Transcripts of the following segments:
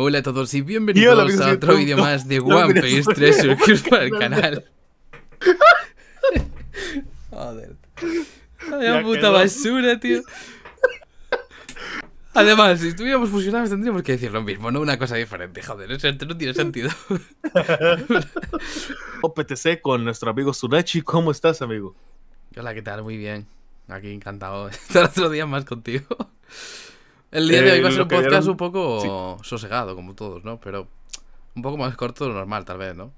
Hola a todos y bienvenidos a otro vídeo más de One Piece Treasure para el canal. Joder. Vaya puta basura, tío. Además, si estuviéramos fusionados tendríamos que decir lo mismo, no una cosa diferente. Joder, eso no tiene sentido. OPTC con nuestro amigo Sunachi. ¿Cómo estás, amigo? Hola, ¿qué tal? Muy bien. Aquí encantado. de Estar otro día más contigo. El día de hoy va a eh, ser un podcast un poco sosegado, como todos, ¿no? Pero un poco más corto de lo normal, tal vez, ¿no?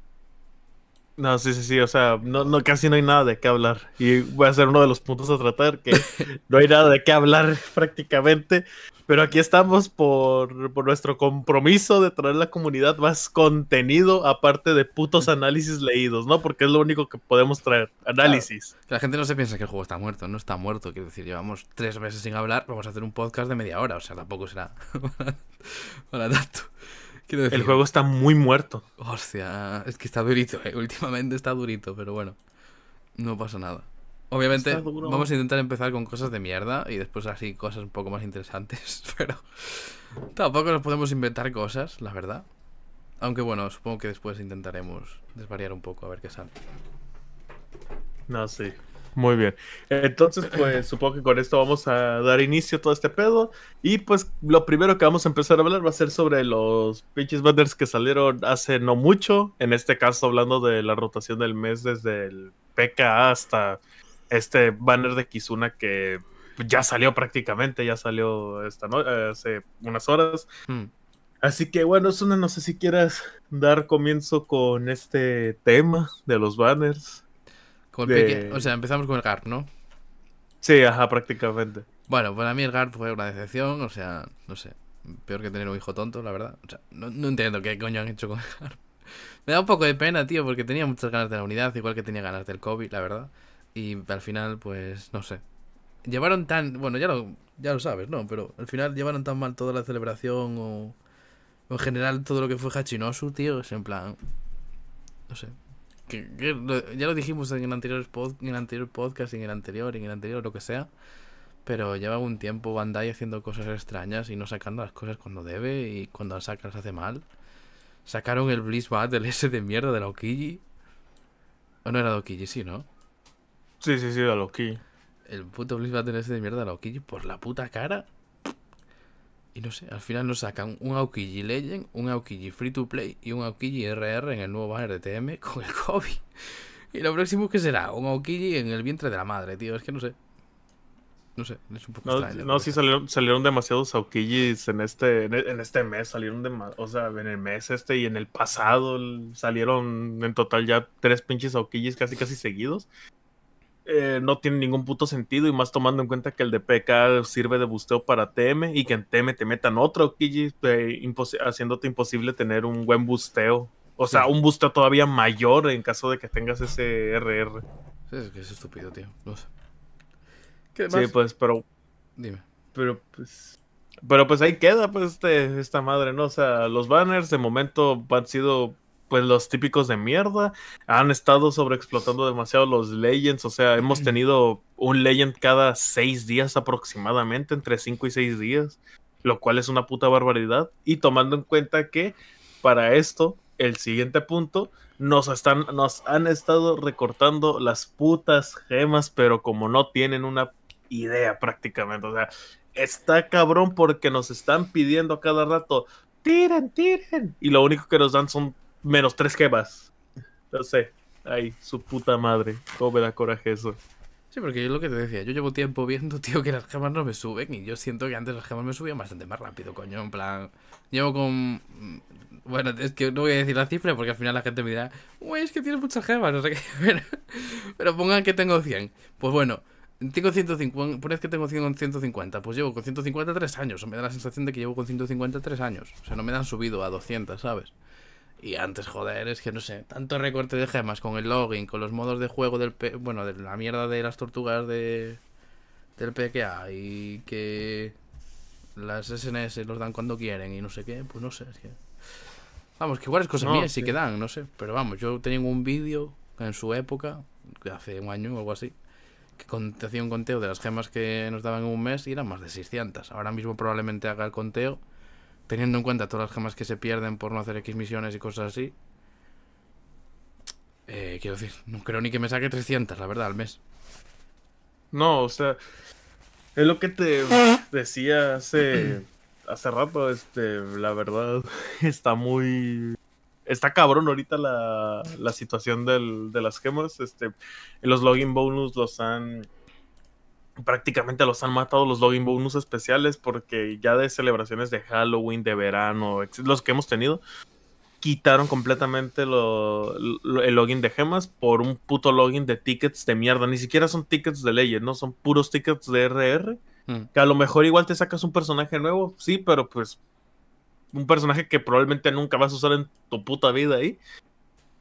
No, sí, sí, sí, o sea, no, casi no hay nada de qué hablar. Y voy a ser uno de los puntos a tratar, que no hay nada de qué hablar prácticamente. Pero aquí estamos por, nuestro compromiso de traer a la comunidad más contenido, aparte de putos análisis leídos, ¿no? Porque es lo único que podemos traer, análisis. La gente no se piensa que el juego está muerto, no está muerto. Quiero decir, llevamos tres meses sin hablar, vamos a hacer un podcast de media hora, o sea, tampoco será para, tanto. Quiero decir, el juego está muy muerto. Hostia, es que está durito, eh, últimamente está durito, pero bueno, no pasa nada. Obviamente vamos a intentar empezar con cosas de mierda y después así cosas un poco más interesantes, pero tampoco nos podemos inventar cosas, la verdad. Aunque bueno, supongo que después intentaremos desvariar un poco a ver qué sale. No, sí. Muy bien. Entonces, pues supongo que con esto vamos a dar inicio a todo este pedo. Y pues lo primero que vamos a empezar a hablar va a ser sobre los pinches banners que salieron hace no mucho. En este caso, hablando de la rotación del mes desde el PK hasta este banner de Kizuna que ya salió prácticamente, ya salió esta no hace unas horas. Hmm. Así que bueno, Suna, no sé si quieras dar comienzo con este tema de los banners. O sea, empezamos con el GARP, ¿no? Sí, ajá, prácticamente. Bueno, para mí el GARP fue una decepción, o sea, no sé. Peor que tener un hijo tonto, la verdad. O sea, no, entiendo qué coño han hecho con el GARP. Me da un poco de pena, tío, porque tenía muchas ganas de la unidad, igual que tenía ganas del COVID, la verdad. Y al final, pues, no sé. Llevaron tan. Bueno, ya lo, ya lo sabes, ¿no? Pero al final llevaron tan mal toda la celebración o. en general todo lo que fue Hachinosu, tío. Es en plan. No sé. ya lo dijimos en el, anterior en el anterior podcast, en el anterior, en el anterior, lo que sea. Pero lleva un tiempo Bandai haciendo cosas extrañas y no sacando las cosas cuando debe y cuando las saca las hace mal. Sacaron el Blizz Battle ese de mierda de la Okiji. O no era de Okiji, sí, ¿no? Sí, sí, sí, de Loki. El puto Blitz va a tener ese de mierda a Loki por la puta cara. Y no sé, al final nos sacan un Aokiji Legend, un Aokiji Free to Play y un Aokiji RR en el nuevo RTM con el COVID. Y lo próximo que será un Aokiji en el vientre de la madre, tío. Es que no sé. No sé, es un poco No, no sí salieron, salieron demasiados Aokijis en este, en, este mes. Salieron de, O sea, en el mes este y en el pasado salieron en total ya tres pinches Aokijis casi casi seguidos. Eh, no tiene ningún puto sentido y más tomando en cuenta que el de PK sirve de busteo para TM y que en TM te metan otro Kiji, haciéndote imposible tener un buen busteo. O sea, un busteo todavía mayor en caso de que tengas ese RR. es estúpido, tío. No sé. ¿Qué más? Sí, pues, pero. Dime. Pero pues. Pero pues ahí queda, pues, este, esta madre, ¿no? O sea, los banners de momento han sido pues los típicos de mierda. Han estado sobreexplotando demasiado los Legends. O sea, hemos tenido un Legend cada seis días aproximadamente, entre cinco y seis días. Lo cual es una puta barbaridad. Y tomando en cuenta que para esto, el siguiente punto, nos, están, nos han estado recortando las putas gemas, pero como no tienen una idea prácticamente. O sea, está cabrón porque nos están pidiendo cada rato. Tiren, tiren. Y lo único que nos dan son menos tres gemas. No sé. Ay, su puta madre. ¿Cómo me da coraje eso? Sí, porque es lo que te decía, yo llevo tiempo viendo, tío, que las gemas no me suben y yo siento que antes las gemas me subían bastante más rápido, coño, en plan... Llevo con... Mm, bueno, es que no voy a decir la cifra porque al final la gente me dirá, güey, es que tienes muchas gemas, no sé qué, pero, pongan que tengo 100. Pues bueno, tengo 150, Pones que tengo 100, 150, pues llevo con 150 tres años, O me da la sensación de que llevo con 150 tres años, o sea, no me dan subido a 200, ¿sabes? Y antes, joder, es que no sé, tanto recorte de gemas con el login, con los modos de juego del... bueno, de la mierda de las tortugas de del PKA y que las SNS los dan cuando quieren y no sé qué, pues no sé. Es que... Vamos, que igual es cosa mía, sí. que dan, no sé. Pero vamos, yo tenía un vídeo en su época, hace un año o algo así, que hacía un conteo de las gemas que nos daban en un mes y eran más de 600. Ahora mismo probablemente haga el conteo teniendo en cuenta todas las gemas que se pierden por no hacer X misiones y cosas así. Eh, quiero decir, no creo ni que me saque 300, la verdad, al mes. No, o sea, es lo que te decía hace, hace rato, este, la verdad, está muy... Está cabrón ahorita la, la situación de las gemas, este, los login bonus los han prácticamente los han matado los login bonus especiales porque ya de celebraciones de Halloween, de verano, los que hemos tenido, quitaron completamente el login de gemas por un puto login de tickets de mierda. Ni siquiera son tickets de leyes, ¿no? Son puros tickets de RR. Mm. Que a lo mejor igual te sacas un personaje nuevo, sí, pero pues un personaje que probablemente nunca vas a usar en tu puta vida ahí.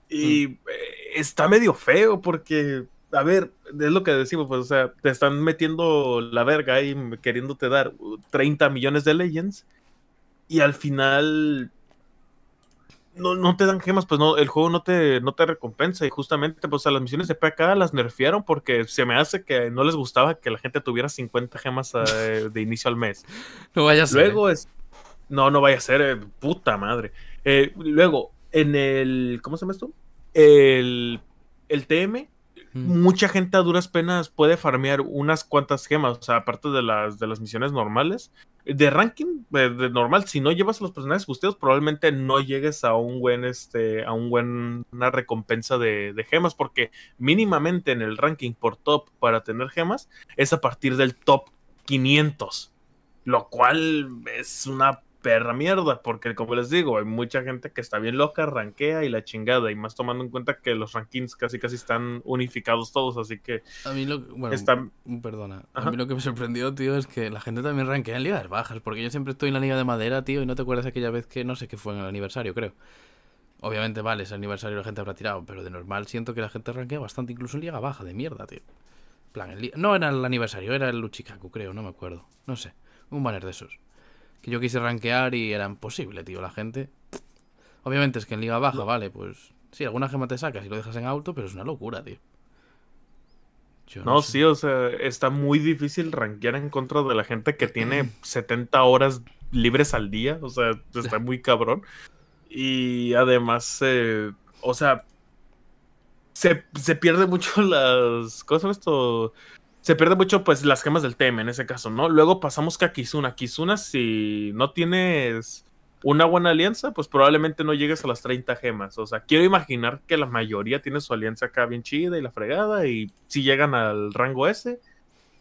Y mm. eh, está medio feo porque a ver, es lo que decimos, pues, o sea, te están metiendo la verga y queriéndote dar 30 uh, millones de legends y al final no, te dan gemas, pues no, el juego no te, no te recompensa y justamente, pues, a las misiones de PK las nerfearon porque se me hace que no les gustaba que la gente tuviera 50 gemas eh, de inicio al mes. No vaya a ser. Luego eh. es... No, no vaya a ser, eh, puta madre. luego, en el... ¿Cómo se llama esto? El, el TM mucha gente a duras penas puede farmear unas cuantas gemas, o sea, aparte de las, de las misiones normales. De ranking, de, normal, si no llevas a los personajes ustedes probablemente no llegues a un buen, este, a un buen, una recompensa de, de gemas, porque mínimamente en el ranking por top para tener gemas es a partir del top 500, lo cual es una perra mierda, porque como les digo, hay mucha gente que está bien loca, rankea y la chingada, y más tomando en cuenta que los rankings casi casi están unificados todos, así que... A mí lo, está... perdona, a mí lo que me sorprendió, tío, es que la gente también rankea en ligas bajas, porque yo siempre estoy en la liga de madera, tío, y no te acuerdas aquella vez que no sé qué fue en el aniversario, creo. Obviamente, vale, ese aniversario la gente habrá tirado, pero de normal siento que la gente rankea bastante, incluso en liga baja, de mierda, tío. No era el aniversario, era el Luchikaku, creo, no me acuerdo, no sé, un banner de esos que yo quise rankear y era imposible, tío, la gente. Obviamente es que en liga baja, vale, pues sí, alguna gema te sacas y lo dejas en auto, pero es una locura, tío. no, sí, o sea, está muy difícil rankear en contra de la gente que tiene 70 horas libres al día, o sea, está muy cabrón. Y además, eh, o sea, se, se, pierde mucho las cosas, esto, se pierde mucho pues las gemas del tema en ese caso, ¿no? Luego pasamos a Kizuna. Kizuna, si no tienes una buena alianza, pues probablemente no llegues a las 30 gemas. O sea, quiero imaginar que la mayoría tiene su alianza acá bien chida y la fregada y si llegan al rango S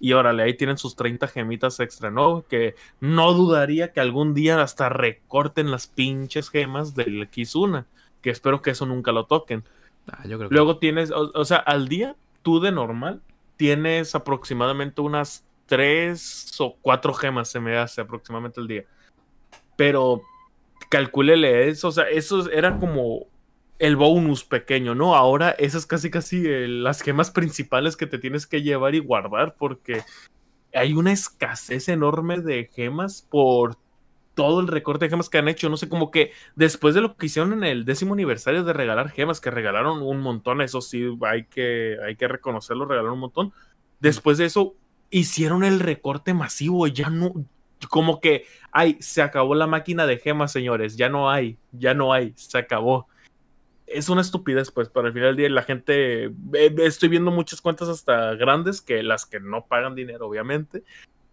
Y órale, ahí tienen sus 30 gemitas extra, ¿no? Que no dudaría que algún día hasta recorten las pinches gemas del Kizuna. Que espero que eso nunca lo toquen. Ah, yo Luego tienes, o sea, al día, tú de normal tienes aproximadamente unas tres o cuatro gemas, se me hace aproximadamente el día. Pero calculele eso, o sea, eso era como el bonus pequeño, ¿no? Ahora esas casi casi eh, las gemas principales que te tienes que llevar y guardar porque hay una escasez enorme de gemas por todo el recorte de gemas que han hecho. No sé, como que después de lo que hicieron en el décimo aniversario de regalar gemas, que regalaron un montón, eso sí, hay que, hay que reconocerlo, regalaron un montón. Después de eso, hicieron el recorte masivo, ya no, como que, ay, se acabó la máquina de gemas, señores, ya no hay, ya no hay, se acabó. Es una estupidez, pues, para el final del día la gente, estoy viendo muchas cuentas hasta grandes, que las que no pagan dinero, obviamente,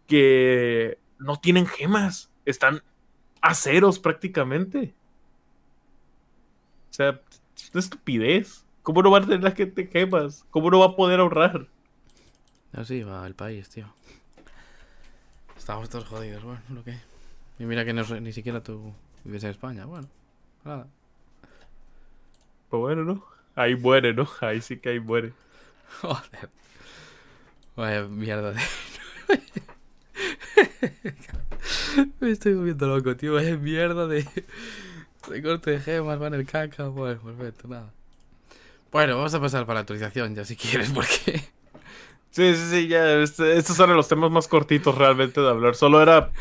que no tienen gemas, están aceros prácticamente. O sea, es una estupidez. ¿Cómo no va a tener la gente te ¿Cómo no va a poder ahorrar? Así va el país, tío. Estamos todos jodidos, bueno, lo que. Y mira que no, ni siquiera tú vives en España, bueno, nada. Pues bueno, ¿no? Ahí muere, ¿no? Ahí sí que ahí muere. Joder. Vaya mierda de... Me estoy volviendo loco, tío. Es mierda de, de corte de gemas, van el caca. Bueno, perfecto, nada. Bueno, vamos a pasar para la actualización ya si quieres, porque... Sí, sí, sí, ya. Este, estos son los temas más cortitos realmente de hablar. Solo era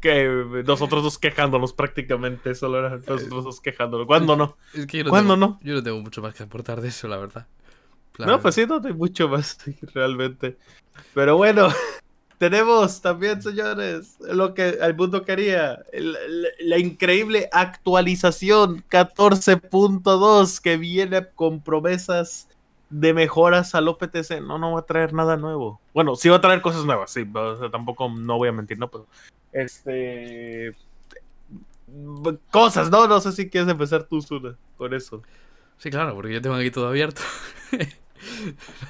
que nosotros dos quejándonos prácticamente. Solo era nosotros dos quejándonos. ¿Cuándo no? Es yo no Yo no tengo mucho más que aportar de eso, la verdad. no, pues sí, no tengo mucho más realmente. Pero bueno, tenemos también, señores, lo que el mundo quería, la, increíble actualización 14.2 que viene con promesas de mejoras al OPTC. No, no va a traer nada nuevo. Bueno, sí va a traer cosas nuevas, sí, tampoco no voy a mentir, ¿no? este... Cosas, ¿no? No sé si quieres empezar tú, Zuna, con eso. Sí, claro, porque yo tengo aquí todo abierto.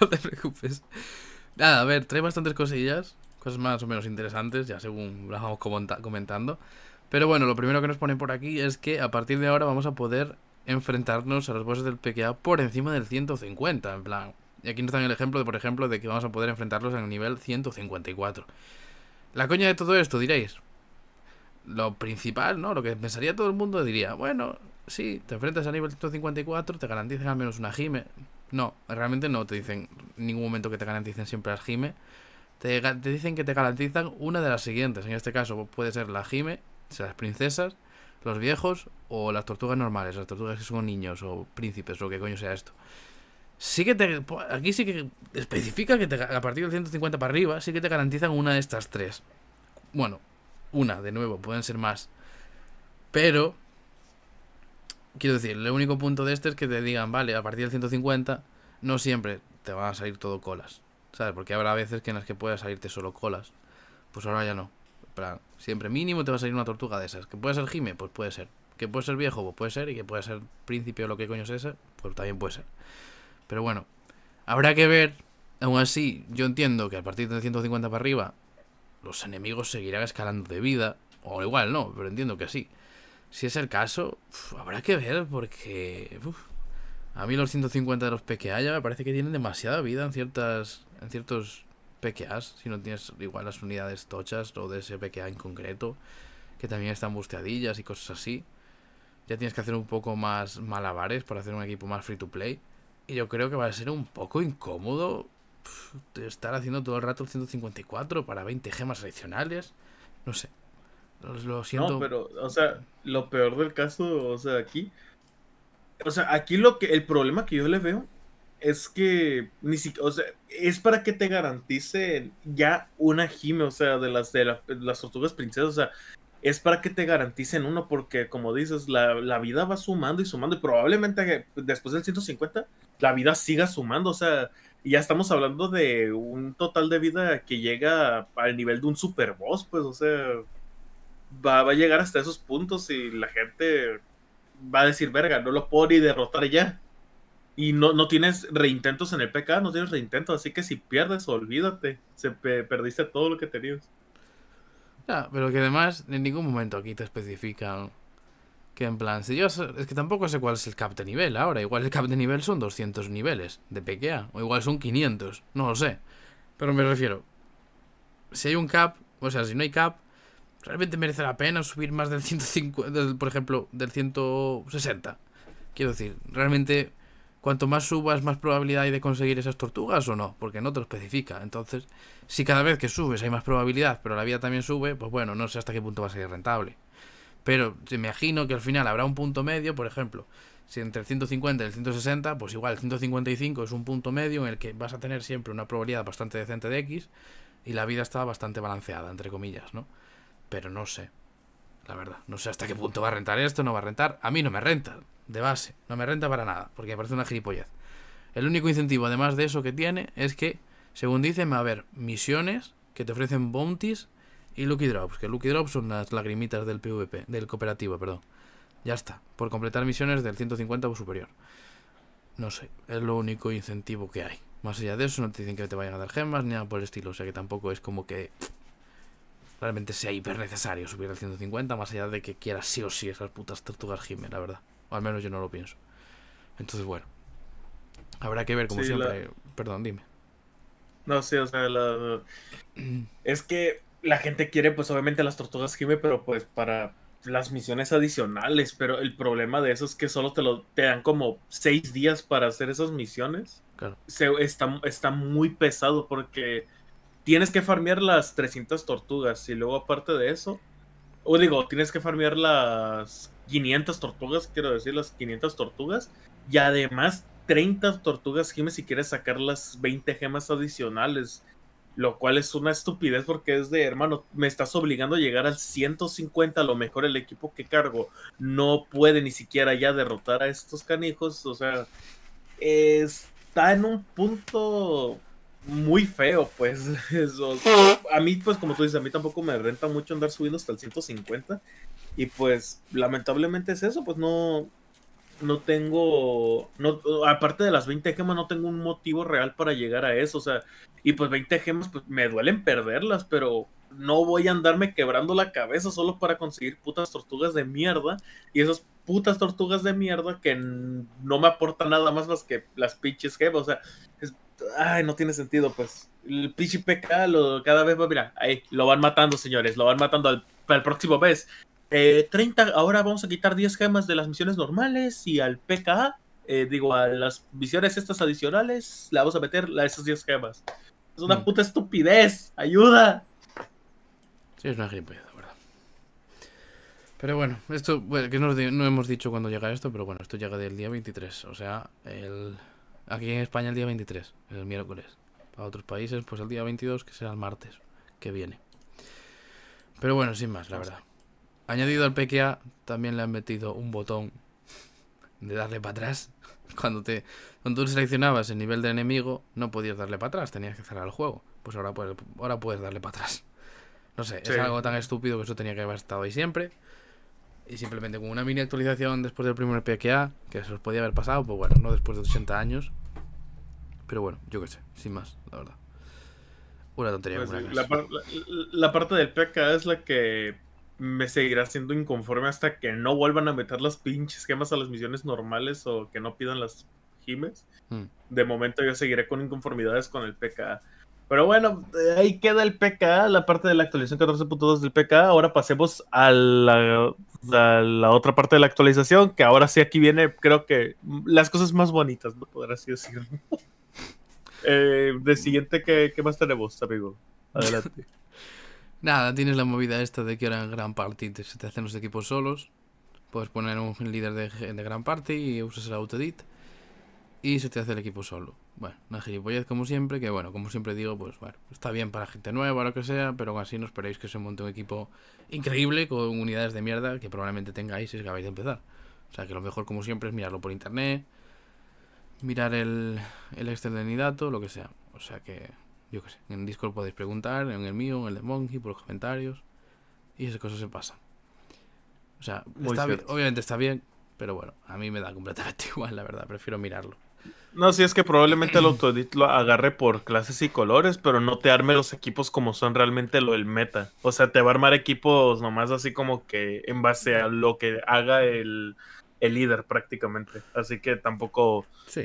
no te preocupes. Nada, a ver, trae bastantes cosillas cosas más o menos interesantes, ya según las vamos comentando. Pero bueno, lo primero que nos ponen por aquí es que a partir de ahora vamos a poder enfrentarnos a los bosses del PKA por encima del 150, en plan. Y aquí nos dan el ejemplo, de, por ejemplo, de que vamos a poder enfrentarlos en el nivel 154. La coña de todo esto, diréis. Lo principal, ¿no? Lo que pensaría todo el mundo diría, bueno, sí, te enfrentas a nivel 154, te garantizan al menos una gime. No, realmente no te dicen en ningún momento que te garanticen siempre las Jime. Te, dicen que te garantizan una de las siguientes. En este caso puede ser la Jime, las princesas, los viejos o las tortugas normales, las tortugas que son niños o príncipes o que coño sea esto. Sí que te, aquí sí que especifica que te, a partir del 150 para arriba sí que te garantizan una de estas tres. Bueno, una, de nuevo, pueden ser más. Pero, quiero decir, el único punto de este es que te digan, vale, a partir del 150 no siempre te van a salir todo colas. ¿Sabes? Porque habrá veces que en las que pueda salirte solo colas. Pues ahora ya no. Pero siempre mínimo te va a salir una tortuga de esas. ¿Que puede ser Jime? Pues puede ser. ¿Que puede ser viejo? Pues puede ser. Y que puede ser príncipe o lo que coño sea, ese, pues también puede ser. Pero bueno, habrá que ver. Aún así, yo entiendo que a partir de 150 para arriba, los enemigos seguirán escalando de vida. O igual no, pero entiendo que sí. Si es el caso, habrá que ver porque... a mí los 150 de los que haya me parece que tienen demasiada vida en ciertas en ciertos PKAs, si no tienes igual las unidades tochas o de ese PKA en concreto, que también están busteadillas y cosas así. Ya tienes que hacer un poco más malabares para hacer un equipo más free to play. Y yo creo que va a ser un poco incómodo estar haciendo todo el rato el 154 para 20 gemas adicionales. No sé. Lo siento. No, pero, o sea, lo peor del caso, o sea, aquí. O sea, aquí lo que. El problema que yo le veo es que ni siquiera, o sea, es para que te garanticen ya una gime, o sea, de las de, las tortugas princesas, o sea, es para que te garanticen uno, porque como dices, la, la, vida va sumando y sumando, y probablemente después del 150, la vida siga sumando, o sea, ya estamos hablando de un total de vida que llega al nivel de un super boss, pues, o sea, va, va a llegar hasta esos puntos y la gente va a decir, verga, no lo puedo ni derrotar ya y no, tienes reintentos en el PK, no tienes reintentos, así que si pierdes, olvídate, se perdiste todo lo que tenías. Ya, pero que además en ningún momento aquí te especifican que en plan, si yo es que tampoco sé cuál es el cap de nivel ahora, igual el cap de nivel son 200 niveles de PKA, o igual son 500, no lo sé. Pero me refiero, si hay un cap, o sea, si no hay cap, realmente merece la pena subir más del 150, por ejemplo, del 160. Quiero decir, realmente cuanto más subas, más probabilidad hay de conseguir esas tortugas o no, porque no te lo especifica. Entonces, si cada vez que subes hay más probabilidad, pero la vida también sube, pues bueno, no sé hasta qué punto va a ser rentable. Pero me imagino que al final habrá un punto medio, por ejemplo, si entre el 150 y el 160, pues igual el 155 es un punto medio en el que vas a tener siempre una probabilidad bastante decente de X y la vida está bastante balanceada, entre comillas, ¿no? Pero no sé, la verdad, no sé hasta qué punto va a rentar esto, no va a rentar, a mí no me renta, de base. No me renta para nada, porque me parece una gilipollez. El único incentivo, además de eso que tiene, es que, según dicen, va a haber misiones que te ofrecen bounties y Lucky Drops, que Lucky Drops son las lagrimitas del PvP, del cooperativo, perdón. Ya está, por completar misiones del 150 o superior. No sé, es lo único incentivo que hay. Más allá de eso, no te dicen que te vayan a dar gemas ni nada por el estilo, o sea que tampoco es como que realmente sea hiper necesario subir al 150, más allá de que quieras sí o sí esas putas tortugas Jiménez, la verdad al menos yo no lo pienso. Entonces, bueno. Habrá que ver, como siempre. Perdón, dime. No, sí, o sea, la... es que la gente quiere, pues obviamente, las tortugas Jimmy, pero pues para las misiones adicionales. Pero el problema de eso es que solo te, lo, te dan como seis días para hacer esas misiones. Claro. está, está muy pesado porque tienes que farmear las 300 tortugas y luego, aparte de eso, o digo, tienes que farmear las 500 tortugas, quiero decir las 500 tortugas, y además 30 tortugas gemas si quieres sacar las 20 gemas adicionales, lo cual es una estupidez porque es de, hermano, me estás obligando a llegar al 150, a lo mejor el equipo que cargo no puede ni siquiera ya derrotar a estos canijos, o sea, está en un punto muy feo, pues. A mí, pues, como tú dices, a mí tampoco me renta mucho andar subiendo hasta el 150. Y pues lamentablemente es eso, pues no, no tengo, no, aparte de las 20 gemas, no tengo un motivo real para llegar a eso. O sea, y pues 20 gemas, pues me duelen perderlas, pero no voy a andarme quebrando la cabeza solo para conseguir putas tortugas de mierda. Y esas putas tortugas de mierda que no me aportan nada más más que las pinches gemas. O sea, ay, no tiene sentido, pues. El pinche PK lo, cada vez mira, ahí, lo van matando, señores, lo van matando al, al próximo mes eh, 30, ahora vamos a quitar 10 gemas de las misiones normales y al PKA, eh, digo, a las misiones estas adicionales, la vamos a meter esas 10 gemas. Es una mm. puta estupidez, ayuda. Sí, es una gripe, la verdad. Pero bueno, esto, que no, hemos dicho cuándo llega esto, pero bueno, esto llega del día 23, o sea, el... Aquí en España el día 23, el miércoles. Para otros países, pues el día 22, que será el martes que viene. Pero bueno, sin más, la pues verdad. Añadido al PKA, también le han metido un botón de darle para atrás. Cuando, te, cuando tú seleccionabas el nivel del enemigo, no podías darle para atrás, tenías que cerrar el juego. Pues ahora puedes, ahora puedes darle para atrás. No sé, es algo tan estúpido que eso tenía que haber estado ahí siempre. Y simplemente con una mini actualización después del primer PKA, que se os podía haber pasado, pues bueno, no después de 80 años. Pero bueno, yo qué sé, sin más, la verdad. Una tontería. Pues la, la, parte del PKA es la que me seguirá siendo inconforme hasta que no vuelvan a meter las pinches gemas a las misiones normales o que no pidan las gimes. Mm. De momento yo seguiré con inconformidades con el PK Pero bueno, eh, ahí queda el PK la parte de la actualización 14.2 del PK Ahora pasemos a la, la, otra parte de la actualización, que ahora sí aquí viene, creo que mm, las cosas más bonitas, ¿no? Podrás así decirlo. Eh, de siguiente, ¿qué, ¿qué, más tenemos, amigo? Adelante. Nada, tienes la movida esta de que ahora en Gran Party se te hacen los equipos solos. Puedes poner un líder de, Gran Party y usas el auto edit. Y se te hace el equipo solo. Bueno, una gilipollez como siempre, que bueno, como siempre digo, pues bueno, está bien para gente nueva o lo que sea, pero aún así no esperéis que se monte un equipo increíble con unidades de mierda que probablemente tengáis si acabáis de empezar. O sea que lo mejor como siempre es mirarlo por internet, mirar el, el Excel de Nidato, lo que sea. O sea que yo qué sé, en el Discord podéis preguntar, en el mío, en el de Monkey, por los comentarios. Y esas cosas se pasan. O sea, obviamente está bien, pero bueno, a mí me da completamente igual, la verdad, prefiero mirarlo. No, sí, es que probablemente el autoedit lo agarre por clases y colores, pero no te arme los equipos como son realmente lo del meta. O sea, te va a armar equipos nomás así como que en base a lo que haga el, el líder prácticamente. Así que tampoco. Sí,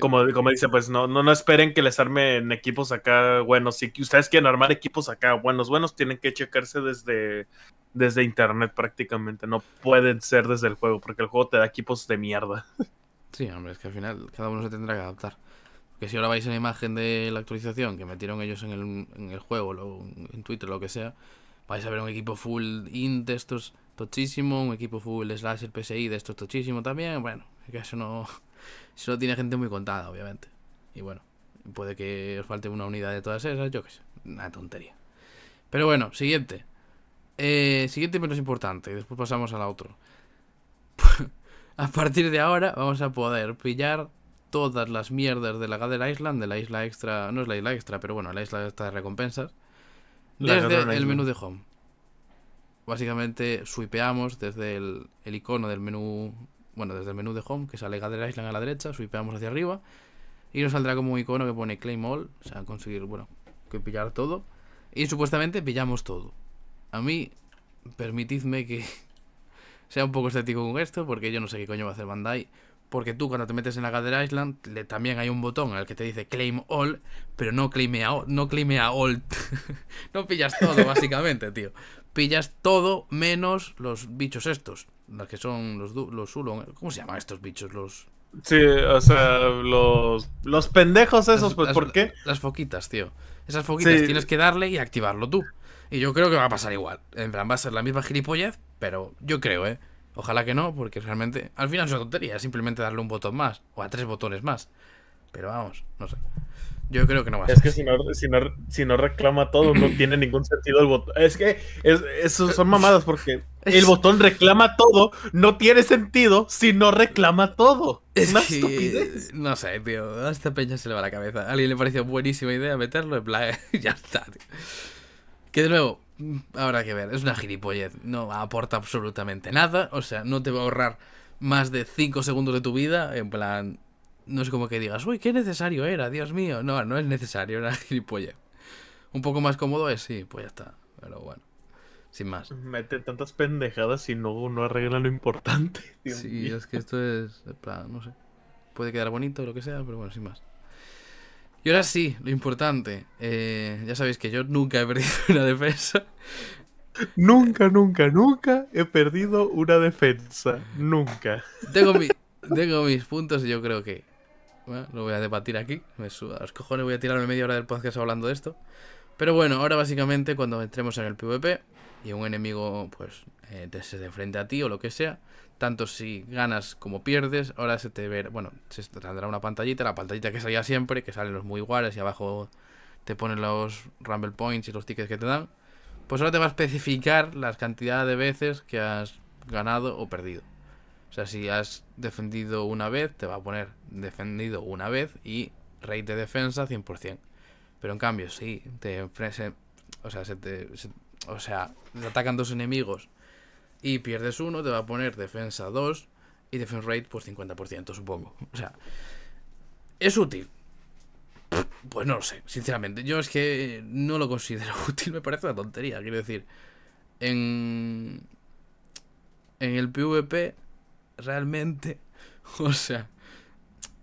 Como, dice, pues no, no, no esperen que les armen equipos acá buenos. Si ustedes quieren armar equipos acá buenos, buenos, tienen que checarse desde, desde internet prácticamente. No pueden ser desde el juego, porque el juego te da equipos de mierda. Sí, hombre, es que al final cada uno se tendrá que adaptar. Porque si ahora vais a la imagen de la actualización que metieron ellos en el, en el juego, en Twitter, lo que sea vais a ver un equipo full int de estos tochísimo, un equipo full slash el PSI de estos tochísimo también. Bueno, que eso no, eso lo tiene gente muy contada, obviamente. Y bueno, puede que os falte una unidad de todas esas, yo qué sé, una tontería. Pero bueno, siguiente. Eh, siguiente menos importante, después pasamos a la otro. a partir de ahora vamos a poder pillar todas las mierdas de la Gather Island, de la isla extra, no es la isla extra, pero bueno, la isla extra de recompensas desde el menú de home. Básicamente swipeamos desde el, icono del menú, bueno, desde el menú de home que sale Gather Island a la derecha, swipeamos hacia arriba y nos saldrá como un icono que pone claim all, o sea, conseguir, bueno, que pillar todo y supuestamente pillamos todo. A mí, permitidme que sea un poco estético con esto porque yo no sé qué coño va a hacer Bandai porque tú cuando te metes en la Gather Island también hay un botón el que te dice claim all, pero no claim a no all. no pillas todo básicamente, tío. Pillas todo menos los bichos estos, los que son los los ¿cómo se llaman estos bichos? Los Sí, o sea, los los pendejos esos, pues ¿por qué? Las foquitas, tío. Esas foquitas tienes que darle y activarlo tú. Y yo creo que va a pasar igual. En plan, va a ser la misma gilipollez, pero yo creo, ¿eh? Ojalá que no, porque realmente. Al final es una tontería, simplemente darle un botón más. O a tres botones más. Pero vamos, no sé. Yo creo que no va a ser. Es que si no, reclama todo, no tiene ningún sentido el botón. Es que es, son eh, mamadas porque el botón reclama todo, no tiene sentido si no reclama todo. Es una estupidez. No sé, tío. A esta peña se le va la cabeza. A alguien le pareció buenísima idea meterlo en plan. ya está, tío. Que de nuevo, habrá que ver, es una gilipollez, no aporta absolutamente nada, o sea, no te va a ahorrar más de 5 segundos de tu vida, en plan, no es como que digas, uy, qué necesario era, Dios mío, no, no es necesario, era gilipollez. Un poco más cómodo es, sí, pues ya está, pero bueno, sin más. Mete tantas pendejadas y no, no arregla lo importante. sí, es que esto es, en plan, no sé, puede quedar bonito, lo que sea, pero bueno, sin más. Y ahora sí, lo importante. Eh, ya sabéis que yo nunca he perdido una defensa. Nunca, nunca, nunca he perdido una defensa. Nunca. Tengo, mis puntos y yo creo que. Bueno, lo voy a debatir aquí. Me suda los cojones, voy a tirarme media hora del podcast hablando de esto. Pero bueno, ahora básicamente cuando entremos en el PvP, y un enemigo pues eh, te, se de a ti o lo que sea, tanto si ganas como pierdes, ahora se te verá, bueno, se tendrá una pantallita, la pantallita que salía siempre, que salen los muy iguales y abajo te ponen los Rumble Points y los tickets que te dan, pues ahora te va a especificar las cantidad de veces que has ganado o perdido. O sea, si has defendido una vez, te va a poner defendido una vez y rate de defensa 100%. Pero en cambio, si te, o sea, se te, o sea, atacan dos enemigos y pierdes uno, te va a poner defensa 2 y defense rate pues 50%, supongo. O sea, ¿es útil? Pues no lo sé, sinceramente. Yo es que no lo considero útil, me parece una tontería. Quiero decir, en, en el PvP, realmente, o sea,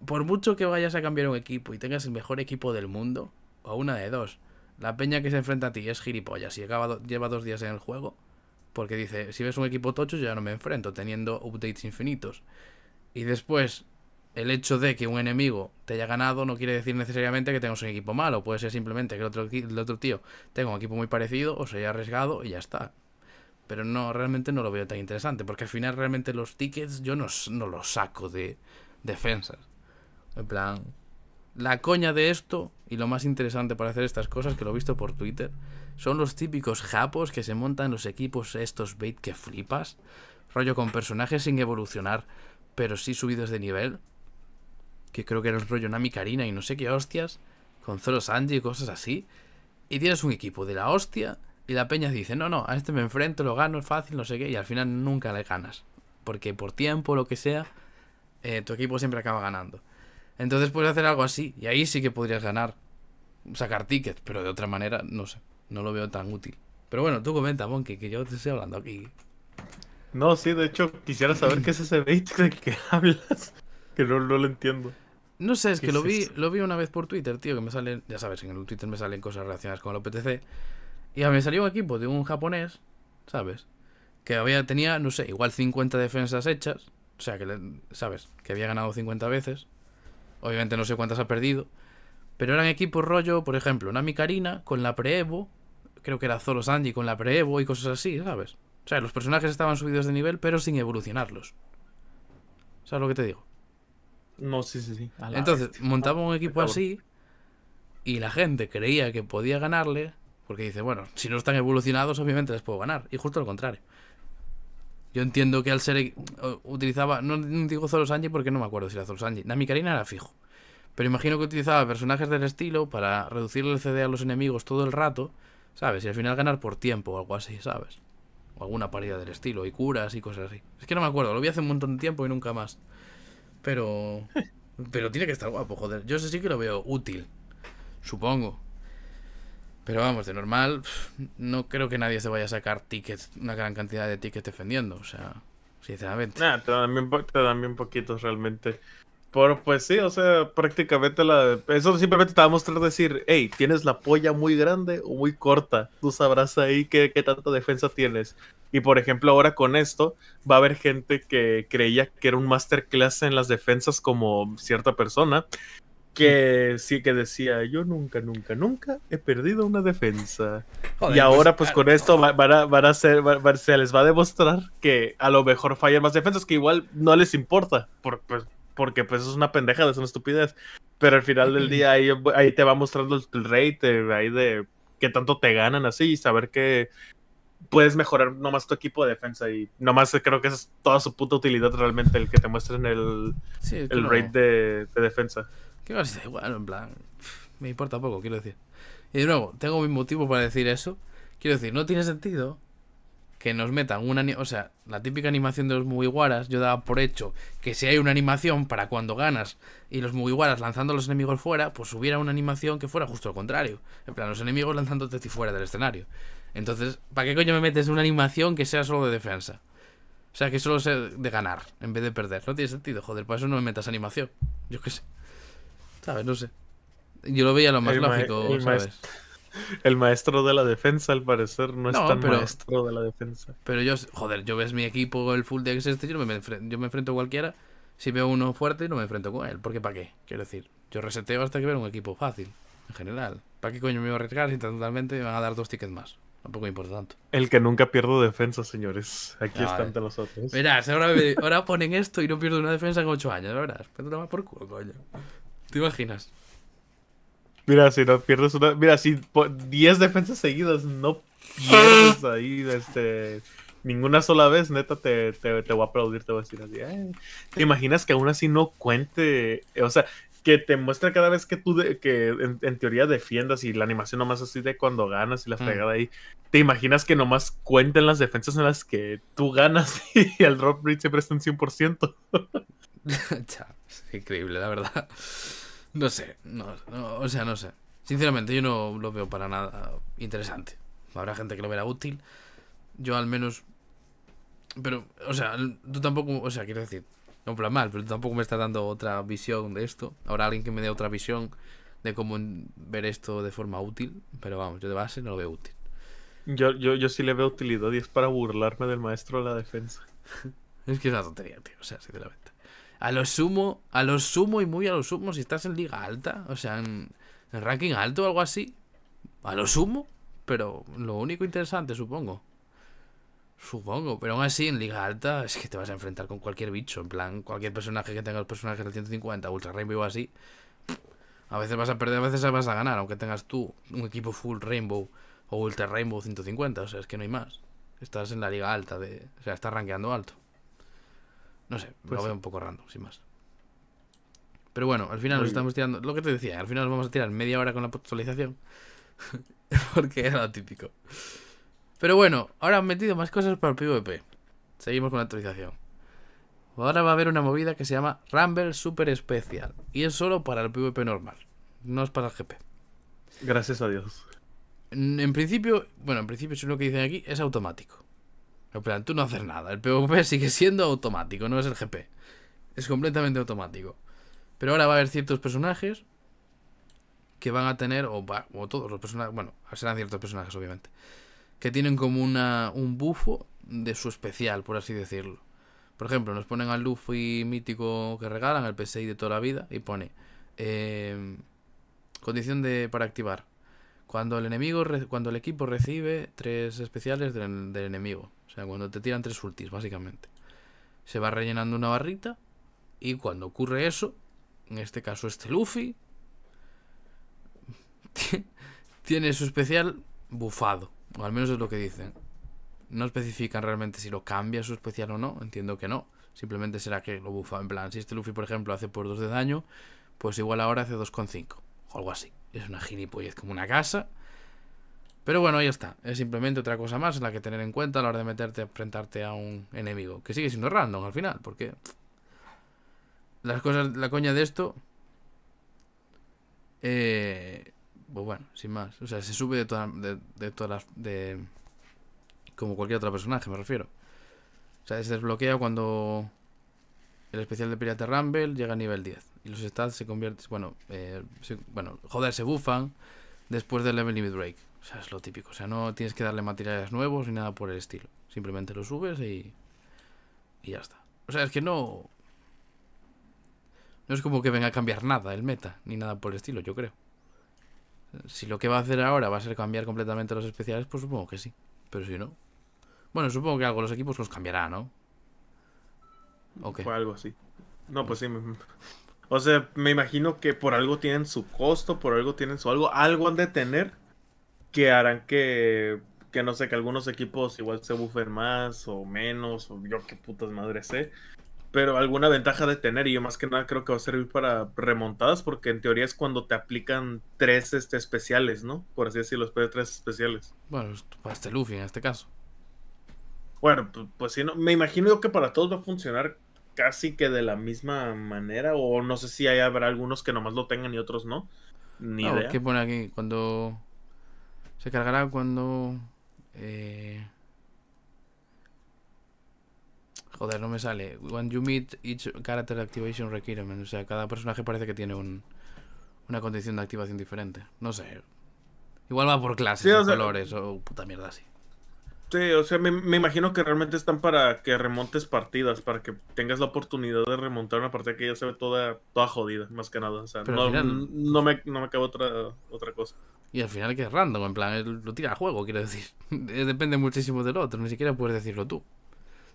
por mucho que vayas a cambiar un equipo y tengas el mejor equipo del mundo, o una de dos, la peña que se enfrenta a ti es gilipollas y lleva dos días en el juego. Porque dice, si ves un equipo tocho, yo ya no me enfrento, teniendo updates infinitos. Y después, el hecho de que un enemigo te haya ganado no quiere decir necesariamente que tengas un equipo malo. Puede ser simplemente que el otro, tío tenga un equipo muy parecido o se haya arriesgado y ya está. Pero no, realmente no lo veo tan interesante. Porque al final realmente los tickets yo no, no los saco de defensas. En plan, la coña de esto, y lo más interesante para hacer estas cosas, que lo he visto por Twitter, son los típicos japos que se montan los equipos estos bait que flipas. Rollo con personajes sin evolucionar, pero sí subidos de nivel. Que creo que era un rollo Nami Karina y no sé qué hostias. Con Zoro Sanji y cosas así. Y tienes un equipo de la hostia. Y la peña dice, no, no, a este me enfrento, lo gano, es fácil, no sé qué. Y al final nunca le ganas. Porque por tiempo, lo que sea, eh, tu equipo siempre acaba ganando. Entonces puedes hacer algo así. Y ahí sí que podrías ganar. Sacar tickets, pero de otra manera, no sé. No lo veo tan útil. Pero bueno, tú comenta, Monkey, que yo te estoy hablando aquí. No, sí, de hecho, quisiera saber qué es ese bait que hablas. Que no, lo entiendo. No sé, es que lo vi, lo vi una vez por Twitter, tío, que me salen, ya sabes, en el Twitter me salen cosas relacionadas con el OPTC. Y me salió un equipo de un japonés, ¿sabes? Que había, tenía, no sé, igual 50 defensas hechas. O sea, que, ¿sabes? Que había ganado 50 veces. Obviamente no sé cuántas ha perdido. Pero eran equipos rollo, por ejemplo, Nami Karina con la pre-Evo. Creo que era Zoro Sanji con la pre-Evo y cosas así, ¿sabes? O sea, los personajes estaban subidos de nivel, pero sin evolucionarlos. ¿Sabes lo que te digo? No, sí, sí, sí. Entonces, montaba un ah, equipo así y la gente creía que podía ganarle, porque dice, bueno, si no están evolucionados, obviamente les puedo ganar. Y justo lo contrario. Yo entiendo que al ser utilizaba, no digo Zoro Sanji porque no me acuerdo si era Zoro Sanji, Nami Karina era fijo. Pero imagino que utilizaba personajes del estilo para reducir el CD a los enemigos todo el rato, ¿sabes? Y al final ganar por tiempo o algo así, ¿sabes? O alguna parida del estilo, y curas y cosas así. Es que no me acuerdo, lo vi hace un montón de tiempo y nunca más. Pero. Pero tiene que estar guapo, joder. Yo sé sí que lo veo útil. Supongo. Pero vamos, de normal, no creo que nadie se vaya a sacar tickets, una gran cantidad de tickets defendiendo, o sea, sinceramente. te dan bien, poquitos realmente. Por, pues sí, o sea, prácticamente la, eso simplemente te va a mostrar decir, hey, tienes la polla muy grande o muy corta, tú sabrás ahí qué, qué tanta defensa tienes. Y por ejemplo, ahora con esto, va a haber gente que creía que era un masterclass en las defensas como cierta persona, que sí que decía, yo nunca, nunca, nunca he perdido una defensa. y pues, ahora pues, con esto van a, ser, van se les va a demostrar que a lo mejor fallan más defensas, que igual no les importa, pues, porque pues es una pendeja, es una estupidez. Pero al final del día ahí, ahí te va mostrando el rate eh, ahí de qué tanto te ganan así y saber que puedes mejorar nomás tu equipo de defensa y nomás creo que esa es toda su puta utilidad realmente el que te muestren el, el rate de defensa igual, en plan, me importa poco, quiero decir. Y de nuevo, tengo mi motivo para decir eso. Quiero decir, no tiene sentido que nos metan una... O sea, la típica animación de los Mugiwaras, yo daba por hecho que si hay una animación para cuando ganas y los Mugiwaras lanzando a los enemigos fuera, pues hubiera una animación que fuera justo al contrario. En plan, los enemigos lanzándote ti fuera del escenario. Entonces, ¿para qué coño me metes una animación que sea solo de defensa? O sea, que solo sea de ganar en vez de perder. No tiene sentido, joder, para eso no me metas animación. Yo qué sé. ¿Sabes? No sé. Yo lo veía lo más lógico, el ¿sabes? Maestro, el maestro de la defensa, al parecer, no, es tan pero, maestro de la defensa. Pero yo, joder, yo ves mi equipo, el full de este, yo, me, yo me enfrento a cualquiera. Si veo uno fuerte, no me enfrento con él. Porque ¿para qué? Quiero decir, yo reseteo hasta que veo un equipo fácil, en general. ¿Para qué coño me iba a arriesgar si totalmente me van a dar dos tickets más? Tampoco me importa tanto. El que nunca pierdo defensa, señores. Aquí están eh. todos los otros. Verás, ahora, ahora, ponen esto y no pierdo una defensa en ocho años, verás. Pero por culo, coño. ¿Te imaginas? Mira, si no pierdes una. Mira, si 10 defensas seguidas no pierdes ahí, este. Ninguna sola vez, neta, te, te, voy a aplaudir, te voy a decir así. ¿Te imaginas que aún así no cuente? O sea, que te muestra cada vez que tú, que en, teoría defiendas y la animación nomás así de cuando ganas y la mm. fregada ahí. ¿Te imaginas que nomás cuenten las defensas en las que tú ganas y el drop rate siempre está en 100%? increíble, la verdad. No sé, no, o sea, no sé. Sinceramente, yo no lo veo para nada interesante. Habrá gente que lo verá útil. Yo al menos... Pero, o sea, tú tampoco... O sea, quiero decir, no plan mal, pero tú tampoco me estás dando otra visión de esto. Habrá alguien que me dé otra visión de cómo ver esto de forma útil. Pero vamos, yo de base no lo veo útil. Yo, yo, yo sí le veo utilidad y es para burlarme del maestro de la defensa. es que es una tontería, tío. O sea, sinceramente. A lo sumo, a lo sumo y muy a lo sumo, si estás en liga alta, o sea, en, ranking alto o algo así, a lo sumo, pero lo único interesante, supongo. Supongo, pero aún así en liga alta es que te vas a enfrentar con cualquier bicho, en plan, cualquier personaje que tenga los personajes del 150, Ultra Rainbow o así. A veces vas a perder, a veces vas a ganar, aunque tengas tú un equipo full Rainbow o Ultra Rainbow 150, o sea, es que no hay más. Estás en la liga alta, de, o sea, estás rankeando alto. No sé, lo pues veo un poco random, sin más. Pero bueno, al final nos estamos tirando. Lo que te decía, al final nos vamos a tirar media hora con la actualización. porque era lo típico. Pero bueno, ahora han metido más cosas para el PvP. Seguimos con la actualización. Ahora va a haber una movida que se llama Rumble Super Special Y es solo para el PvP normal. No es para el GP. Gracias a Dios. En principio, bueno, en principio es lo que dicen aquí, es automático. En tú no haces nada. El PvP sigue siendo automático, no es el GP. Es completamente automático. Pero ahora va a haber ciertos personajes que van a tener, o, todos los personajes, bueno, serán ciertos personajes obviamente, que tienen como un bufo de su especial, por así decirlo. Por ejemplo, nos ponen al Luffy mítico que regalan, el PSI de toda la vida, y pone em, condición de para activar. Cuando el enemigo, cuando el equipo recibe tres especiales del enemigo sea, cuando te tiran tres ultis, básicamente. Se va rellenando una barrita y cuando ocurre eso, en este caso este Luffy, tiene su especial bufado, o al menos es lo que dicen. No especifican realmente si lo cambia su especial o no, entiendo que no. Simplemente será que lo bufa. En plan, si este Luffy, por ejemplo, hace por 2 de daño, pues igual ahora hace 2,5 o algo así. Es una gilipollez como una casa pero bueno, ahí está. Es simplemente otra cosa más en la que tener en cuenta a la hora de meterte a enfrentarte a un enemigo. Que sigue siendo random al final, porque... Las cosas, la coña de esto... Eh, pues bueno, sin más. O sea, se sube de, todas las... De, como cualquier otro personaje, me refiero. O sea, se desbloquea cuando el especial de Pirate Rumble llega a nivel 10. Y los stats se convierten... Bueno, eh, bueno joder, se bufan después del level limit break. O sea, es lo típico. O sea, no tienes que darle materiales nuevos ni nada por el estilo. Simplemente lo subes y, y ya está. O sea, es que no... No es como que venga a cambiar nada el meta, ni nada por el estilo, yo creo. Si lo que va a hacer ahora va a ser cambiar completamente los especiales, pues supongo que sí. Pero si no... Bueno, supongo que algo los equipos los cambiará, ¿no? ¿O qué? O algo así. No, pues sí. O sea, me imagino que por algo tienen su costo, por algo tienen su algo. Algo han de tener que harán que, que no sé, que algunos equipos igual se buffen más o menos, o yo qué putas madre sé. Pero alguna ventaja de tener, y yo más que nada creo que va a servir para remontadas, porque en teoría es cuando te aplican tres este, especiales, ¿no? Por así decirlo, tres especiales. Bueno, para este Luffy en este caso. Bueno, pues, sí, no, me imagino yo que para todos va a funcionar casi que de la misma manera, o no sé si ahí habrá algunos que nomás lo tengan y otros no. Ni idea. ¿Qué pone aquí? Cuando se cargará cuando... Eh, joder, no me sale. When you meet each character activation requirement. O sea, cada personaje parece que tiene un, una condición de activación diferente. No sé. Igual va por clases o, o puta mierda así. Sí, o sea, me, imagino que realmente están para que remontes partidas, para que tengas la oportunidad de remontar una partida que ya se ve toda, toda jodida, más que nada. O sea, no, me, no cabe otra, otra cosa. Y al final que es random, en plan, lo tira al juego, quiero decir. Eh, depende muchísimo del otro, ni siquiera puedes decirlo tú. O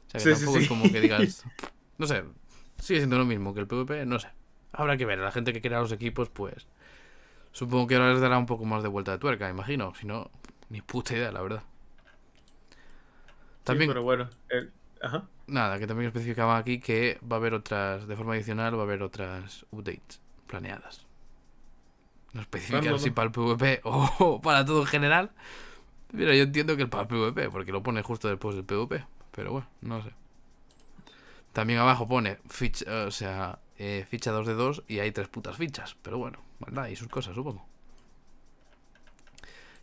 sea que tampoco es como que digas. No sé, sigue siendo lo mismo que el PvP, no sé. Habrá que ver, la gente que crea los equipos, pues. Supongo que ahora les dará un poco más de vuelta de tuerca, imagino. Si no, ni puta idea, la verdad. También. pero bueno, eh, Ajá. Nada, que también especificaba aquí que va a haber otras, de forma adicional, va a haber otras updates planeadas. No especifican si para el PvP o para todo en general. Pero yo entiendo que el para el PvP, porque lo pone justo después del PvP. Pero bueno, no sé. También abajo pone ficha, eh, o sea, eh, ficha 2 de 2 y hay tres putas fichas. Pero bueno, maldad y sus cosas, supongo.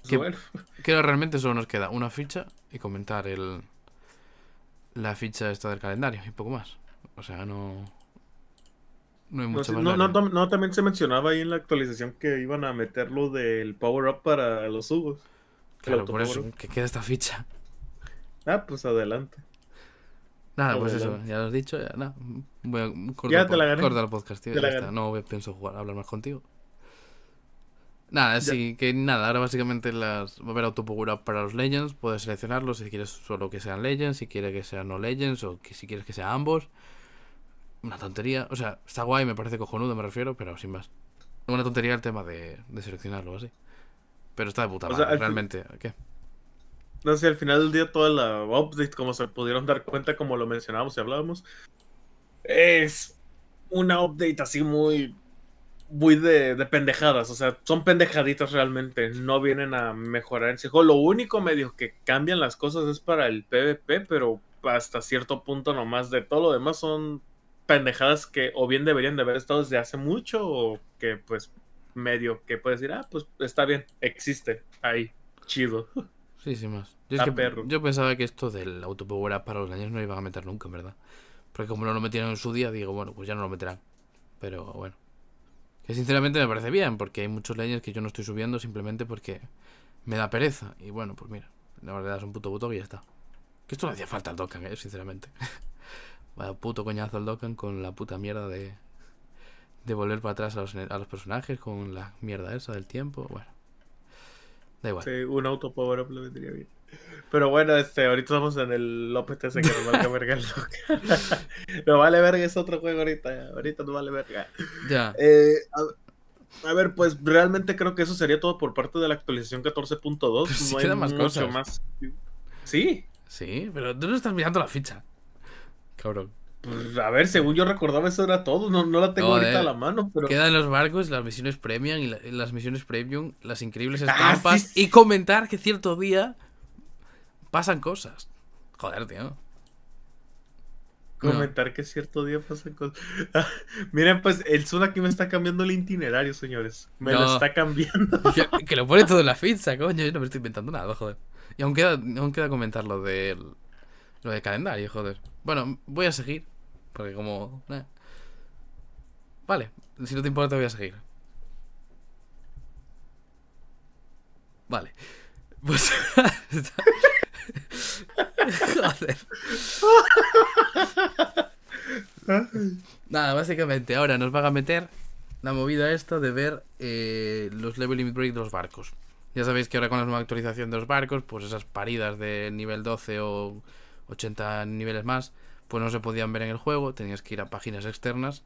Que, que, realmente solo nos queda una ficha y comentar el la ficha esta del calendario y poco más. O sea, no. No, hay no, también se mencionaba ahí en la actualización que iban a meter lo del power up para los jugos. Claro, por eso que queda esta ficha. Ah, pues adelante. Nada, pues eso, ya lo has dicho, ya nada. Voy a cortar, ya te la gané. el podcast, tío. No pienso jugar, hablar más contigo. Nada, así que nada, ahora básicamente las, va a haber power para los Legends, puedes seleccionarlos si quieres solo que sean Legends, si quieres que sean no Legends o que si quieres que sean ambos una tontería. O sea, está guay, me parece cojonudo, me refiero, pero sin más. Una tontería el tema de, seleccionarlo así. Pero está de puta madre, realmente. ¿Qué? No sé, al final del día toda la update, como se pudieron dar cuenta, como lo mencionábamos y hablábamos, es una update así muy muy de, de, pendejadas, o sea, son pendejaditas realmente, no vienen a mejorar en sí. Lo único medio que cambian las cosas es para el PvP, pero hasta cierto punto nomás, de todo lo demás son pendejadas que o bien deberían de haber estado desde hace mucho o que pues medio que puedes decir, ah, pues está bien, existe, ahí, chido. Sí, sí, más. Yo, pensaba que esto del autopower up para los años no lo iban a meter nunca, en verdad. Porque como no lo metieron en su día, digo, bueno, pues ya no lo meterán. Pero bueno. Que sinceramente me parece bien, porque hay muchos leños que yo no estoy subiendo simplemente porque me da pereza. Y bueno, pues mira, le das un puto botón y ya está. Que esto le hacía falta al Dokkan, eh, sinceramente. Bueno, puto coñazo el Dokkan con la puta mierda de, de volver para atrás a los, a los personajes, con la mierda esa del tiempo. Bueno, da igual. Sí, un autopower power vendría bien. Pero bueno, este, ahorita estamos en el López TC que nos vale verga el Dokkan. no vale verga, es otro juego ahorita. Ahorita no vale verga. Ya. Eh, a ver, pues realmente creo que eso sería todo por parte de la actualización 14.2. Pues no hay más cosas. más. Sí. Sí, pero tú no estás mirando la ficha cabrón. Pues, a ver, según yo recordaba, eso era todo. No, la tengo ahorita a eh, la mano. Pero... Quedan los barcos, las misiones premium y las misiones premium, las increíbles ah, estampas. Y comentar que cierto día pasan cosas. Joder, tío. Comentar que cierto día pasan cosas. Miren, pues el Zoom aquí me está cambiando el itinerario, señores. Me lo está cambiando. que, lo pone todo en la pizza, coño. Yo no me estoy inventando nada, joder. Y aún queda, comentar lo del. De lo de calendario, joder. Bueno, voy a seguir. Porque como... Eh. Vale, si no te importa voy a seguir. Vale. Pues... joder. Nada, básicamente ahora nos van a meter la movida esta de ver eh, los level limit break de los barcos. Ya sabéis que ahora con la nueva actualización de los barcos, pues esas paridas de nivel 12 o 80 niveles más, pues no se podían ver en el juego, tenías que ir a páginas externas.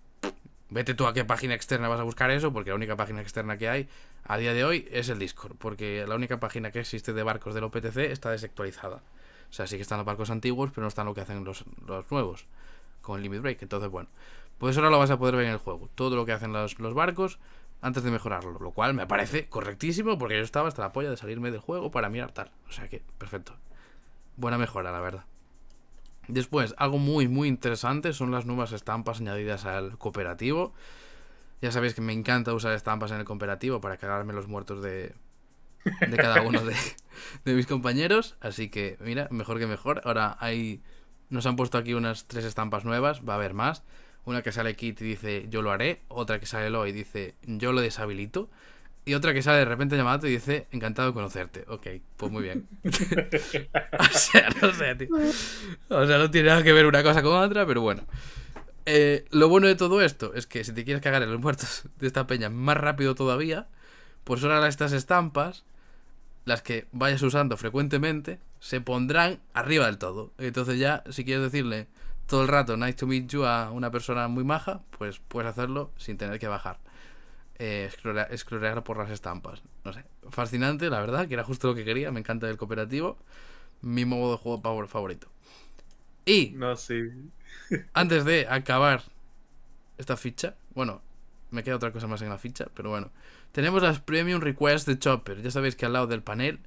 Vete tú a qué página externa vas a buscar eso, porque la única página externa que hay a día de hoy es el Discord, porque la única página que existe de barcos del OPTC está desactualizada. O sea, sí que están los barcos antiguos, pero no están lo que hacen los, nuevos, con el Limit Break. Entonces, bueno, pues ahora lo vas a poder ver en el juego. Todo lo que hacen los, los barcos, antes de mejorarlo, lo cual me parece correctísimo porque yo estaba hasta la polla de salirme del juego para mirar tal. O sea que, perfecto. Buena mejora, la verdad. Después, algo muy, muy interesante son las nuevas estampas añadidas al cooperativo. Ya sabéis que me encanta usar estampas en el cooperativo para cagarme los muertos de, cada uno de, mis compañeros. Así que, mira, mejor que mejor. Ahora hay. Nos han puesto aquí unas tres estampas nuevas, va a haber más. Una que sale Kit y dice yo lo haré, otra que sale lo y dice yo lo deshabilito, y otra que sale de repente llamado y dice, encantado de conocerte. Ok, pues muy bien. o sea, no sé, tío. O sea, no tiene nada que ver una cosa con otra, pero bueno. Eh, lo bueno de todo esto es que si te quieres cagar en los muertos de esta peña más rápido todavía, pues ahora estas estampas, las que vayas usando frecuentemente, se pondrán arriba del todo. Entonces ya, si quieres decirle todo el rato nice to meet you a una persona muy maja, pues puedes hacerlo sin tener que bajar explorar, eh, por las estampas. No sé, fascinante, la verdad, que era justo lo que quería. Me encanta el cooperativo. Mi modo de juego favorito. Y. No, antes de acabar esta ficha, bueno, me queda otra cosa más en la ficha, pero bueno. Tenemos las Premium Requests de Chopper. Ya sabéis que al lado del panel,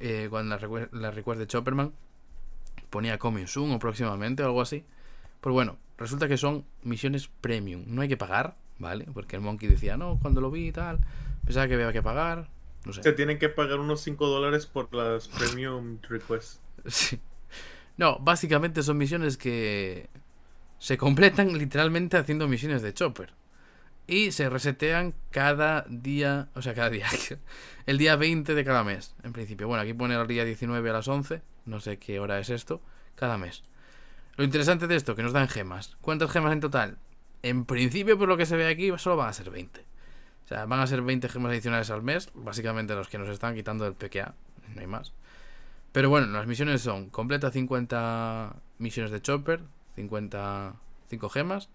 eh, cuando las requests la de Chopperman, ponía Coming Soon o próximamente o algo así. Pues bueno, resulta que son misiones premium. No hay que pagar, ¿vale? Porque el Monkey decía, no, cuando lo vi y tal, pensaba que había que pagar, no sé. Te tienen que pagar unos 5 dólares por las Premium Requests. Sí. No, básicamente son misiones que se completan literalmente haciendo misiones de Chopper. Y se resetean cada día, o sea, cada día, el día 20 de cada mes, en principio. Bueno, aquí pone el día 19 a las 11, no sé qué hora es esto, cada mes. Lo interesante de esto, que nos dan gemas. ¿Cuántas gemas en total? En principio, por lo que se ve aquí, solo van a ser 20. O sea, van a ser 20 gemas adicionales al mes, básicamente los que nos están quitando del PKA, no hay más. Pero bueno, las misiones son, completa 50 misiones de Chopper, 50, 5 gemas,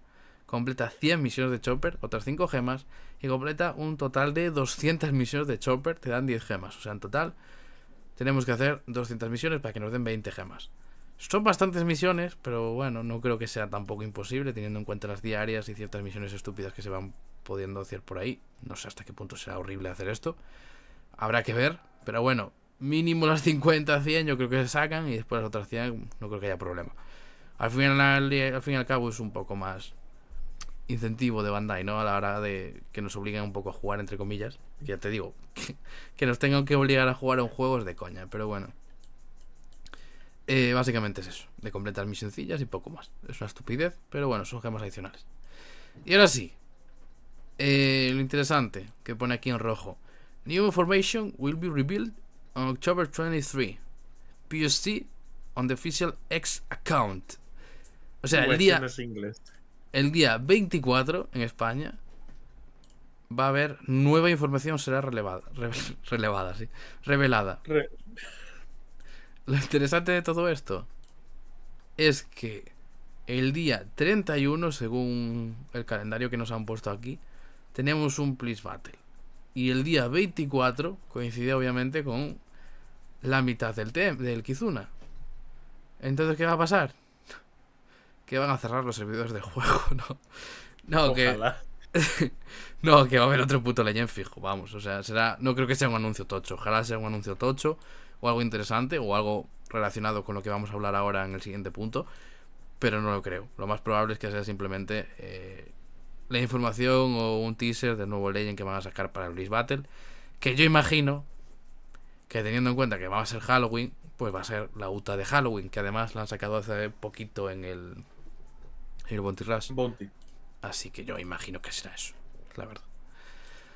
completa 100 misiones de Chopper, otras 5 gemas, y completa un total de 200 misiones de Chopper, te dan 10 gemas. O sea, en total tenemos que hacer 200 misiones para que nos den 20 gemas. Son bastantes misiones, pero bueno, no creo que sea tampoco imposible, teniendo en cuenta las diarias y ciertas misiones estúpidas que se van pudiendo hacer por ahí. No sé hasta qué punto será horrible hacer esto. Habrá que ver, pero bueno, mínimo las 50, 100 yo creo que se sacan y después las otras 100 no creo que haya problema. Al fin, al, y al cabo es un poco más incentivo de Bandai, ¿no? A la hora de que nos obliguen un poco a jugar, entre comillas. Ya te digo, que, que nos tengan que obligar a jugar a un juego es de coña, pero bueno. Eh, básicamente es eso, de completar mis sencillas y poco más. Es una estupidez, pero bueno, son gemas adicionales. Y ahora sí, eh, lo interesante que pone aquí en rojo. New information will be revealed on October 23. PST on the official X account. O sea, el día, el día 24 en España va a haber nueva información será relevada, relevada, sí, revelada. Lo interesante de todo esto es que el día 31, según el calendario que nos han puesto aquí, tenemos un Please Battle. Y el día 24 coincide obviamente con la mitad del, del Kizuna. Entonces, ¿qué va a pasar? Que van a cerrar los servidores de juego, ¿no? No, que... no, que va a haber otro puto Legend fijo, vamos. O sea, será. No creo que sea un anuncio tocho. Ojalá sea un anuncio tocho o algo interesante o algo relacionado con lo que vamos a hablar ahora en el siguiente punto, pero no lo creo. Lo más probable es que sea simplemente eh, la información o un teaser del nuevo Legend que van a sacar para el Blitz Battle, que yo imagino que teniendo en cuenta que va a ser Halloween, pues va a ser la UTA de Halloween, que además la han sacado hace poquito en el, en el Bounty Rush. Así que yo imagino que será eso, la verdad.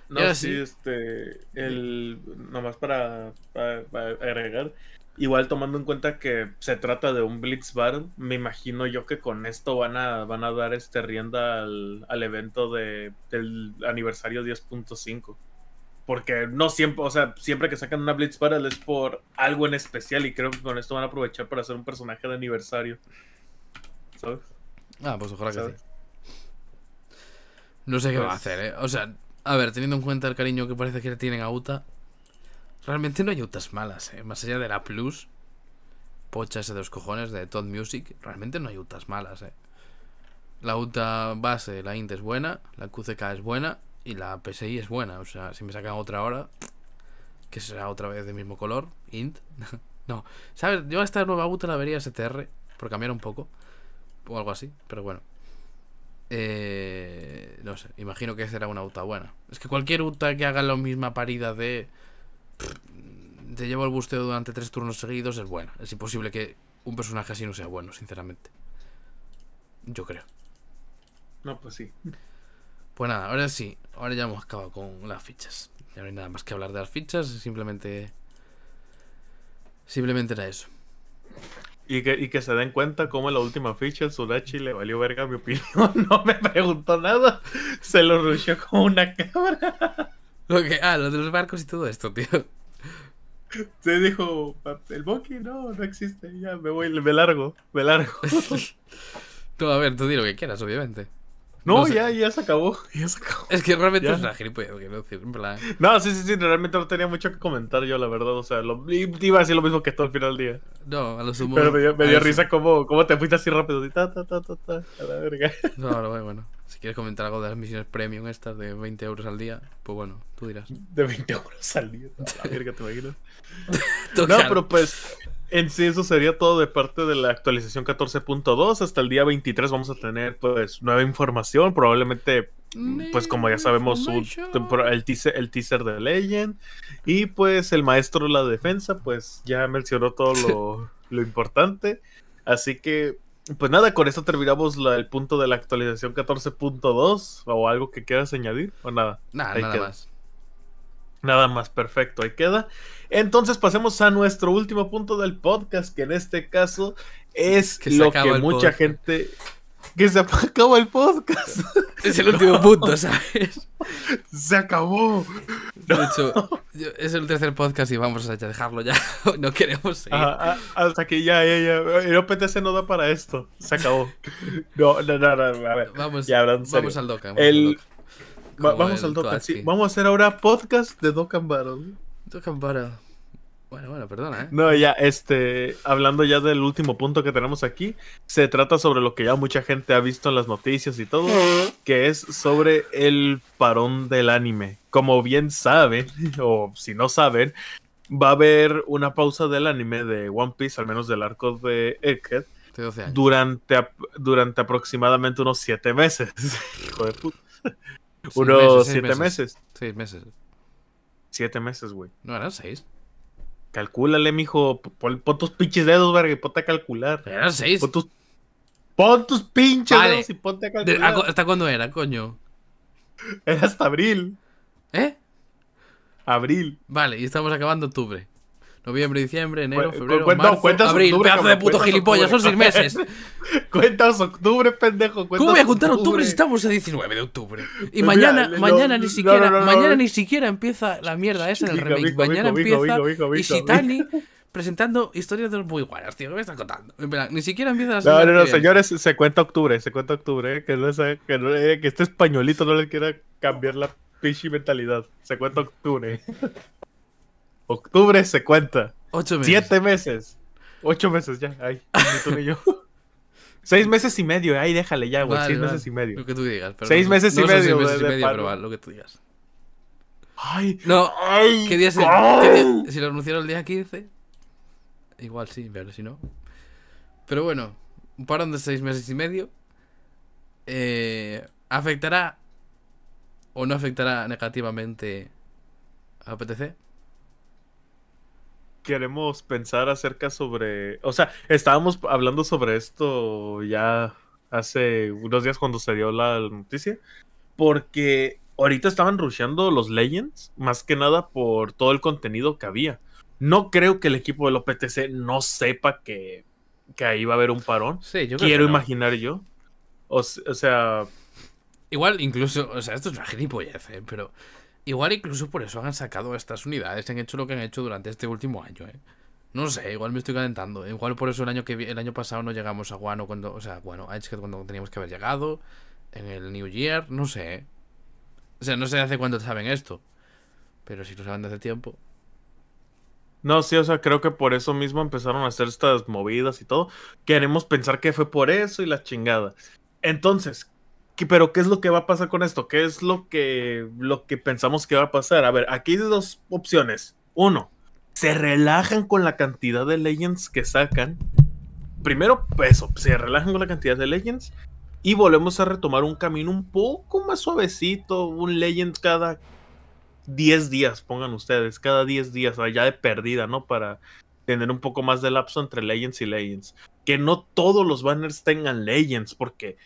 No, sí, este, el, nomás para, para, agregar, igual tomando en cuenta que se trata de un Blitz me imagino yo que con esto van a, van a dar este rienda al, evento del aniversario 10.5. Porque no siempre, o sea, siempre que sacan una Blitz es por algo en especial y creo que con esto van a aprovechar para hacer un personaje de aniversario. ¿Sabes? Ah, pues ojalá que No sé qué va a pues hacer, ¿eh? O sea, a ver, teniendo en cuenta el cariño que parece que le tienen a Uta, realmente no hay Utas malas, ¿eh? Más allá de la Plus, pocha ese de los cojones de Todd Music, realmente no hay Utas malas, ¿eh? La Uta base, la Int es buena, la QCK es buena y la PSI es buena. O sea, si me sacan otra hora, que será otra vez del mismo color, Int. no, ¿sabes? Yo a esta nueva Uta la vería STR, por cambiar un poco, o algo así, pero bueno. Eh no sé, imagino que será una UTA buena. Es que cualquier UTA que haga la misma parida de... Te llevo el busteo durante tres turnos seguidos es buena. Es imposible que un personaje así no sea bueno, sinceramente. Yo creo. No, pues sí. Pues nada, ahora sí. Ahora ya hemos acabado con las fichas. Ya no hay nada más que hablar de las fichas. Simplemente... Simplemente era eso. Y que, y que se den cuenta cómo la última ficha el Surachi le valió verga mi opinión. No me preguntó nada. Se lo rusheó como una cabra. Lo que, ah, lo de los barcos y todo esto, tío. Se dijo, el Boki no, no existe. Ya me voy, me largo, me largo. tú a ver, tú di lo que quieras, obviamente. No, ya, ya se acabó. Ya se acabó. Es que realmente es una no, plan... no, sí, sí, sí, realmente no tenía mucho que comentar yo, la verdad. O sea, lo, iba a decir lo mismo que esto al final del día. No, a lo sumo. Pero me dio, risa como... cómo, te fuiste así rápido. Y ta, ta, ta, a la verga. No, no, bueno. Si quieres comentar algo de las misiones premium estas de 20 euros al día, pues bueno, tú dirás. De 20 euros al día. A la verga, te imaginas. no, pero pues en sí, eso sería todo de parte de la actualización 14.2. Hasta el día 23 vamos a tener pues nueva información. Probablemente, pues como ya sabemos, el, teaser, el teaser de Legend. Y pues el maestro de la defensa, pues ya mencionó todo lo, importante. Así que, pues nada, con esto terminamos el punto de la actualización 14.2. ¿O algo que quieras añadir? ¿O nada? nada, nada más. Nada más, perfecto, ahí queda. Entonces pasemos a nuestro último punto del podcast, que en este caso es lo que mucha gente... Que se acabó el podcast. Es el último punto, ¿sabes? Se acabó. De es el tercer podcast y vamos a dejarlo ya. No queremos ah, hasta que ya, ya, ya. El OPTC no da para esto. Se acabó. No, no, no, A ver. Vamos, al Doca vamos al Dokkan, sí. Vamos a hacer ahora podcast de Dokkan Battle. Dokkan Battle. Bueno, bueno, perdona, ¿eh? No, ya, este, hablando ya del último punto que tenemos aquí, se trata sobre lo que ya mucha gente ha visto en las noticias y todo, que es sobre el parón del anime. Como bien saben, o si no saben, va a haber una pausa del anime de One Piece, al menos del arco de Egghead, durante, durante aproximadamente unos siete meses. Hijo de puta. Unos 7 siete meses. meses. Seis meses. Siete meses, güey. No eran seis. Calcúlale, mijo. Pon, tus pinches dedos, verga, y ponte a calcular. Eran seis. Pon tus, pinches dedos y ponte a calcular. ¿Hasta cuándo era, coño? Era hasta abril. ¿Eh? Abril. Vale, y estamos acabando octubre. Noviembre, diciembre, enero, febrero, marzo, abril. Octubre, pedazo de puto gilipollas, son seis meses. cuentas octubre, pendejo. ¿Cómo voy a contar octubre? si estamos a 19 de octubre? Y mañana, ni siquiera, mañana ni siquiera empieza la mierda esa en el remake. mañana vico, empieza vico, presentando historias de los muy guaras, tío. ¿Qué me estás contando? ni siquiera empieza la No, no, no, señores, se cuenta octubre, se cuenta octubre. Eh, que, no, eh, que este españolito no le quiera cambiar la pichi mentalidad. Se cuenta octubre. Octubre se cuenta. Ocho meses. Siete meses. Ocho meses ya. Ay, ni tú yo. Seis meses y medio. ahí déjale ya, güey. Seis meses y medio. Lo que tú digas. Pero Seis meses y medio. Seis meses y medio, pero vale, lo que tú digas. Ay, no. Ay, ¿Qué día, se, Si lo anunciaron el día 15, igual sí, pero si no. Pero bueno, un parón de seis meses y medio. Eh, ¿Afectará o no afectará negativamente a PTC? queremos pensar acerca sobre, o sea, estábamos hablando sobre esto ya hace unos días cuando se dio la noticia, porque ahorita estaban rusheando los Legends, más que nada por todo el contenido que había. No creo que el equipo del OPTC no sepa que, que ahí va a haber un parón. Sí, yo Quiero imaginar yo. O, sea... Igual, incluso, o sea, esto es una gilipollez, ¿eh? pero Igual incluso por eso han sacado estas unidades, han hecho lo que han hecho durante este último año, ¿eh? No sé, igual me estoy calentando. ¿eh? Igual por eso el año que el año pasado no llegamos a Guano cuando, o sea, bueno, a que cuando teníamos que haber llegado en el New Year, no sé. ¿eh? O sea, no sé hace cuánto saben esto, pero si lo saben de hace tiempo. No, sí, o sea, creo que por eso mismo empezaron a hacer estas movidas y todo. Queremos pensar que fue por eso y la chingada. Entonces, pero ¿qué es lo que va a pasar con esto? ¿Qué es lo que, lo que pensamos que va a pasar? A ver, aquí hay dos opciones. Uno, se relajan con la cantidad de Legends que sacan. Primero, peso se relajan con la cantidad de Legends. Y volvemos a retomar un camino un poco más suavecito, un Legend cada 10 días, pongan ustedes, cada 10 días, ya de perdida, ¿no? Para tener un poco más de lapso entre Legends y Legends. Que no todos los banners tengan Legends, porque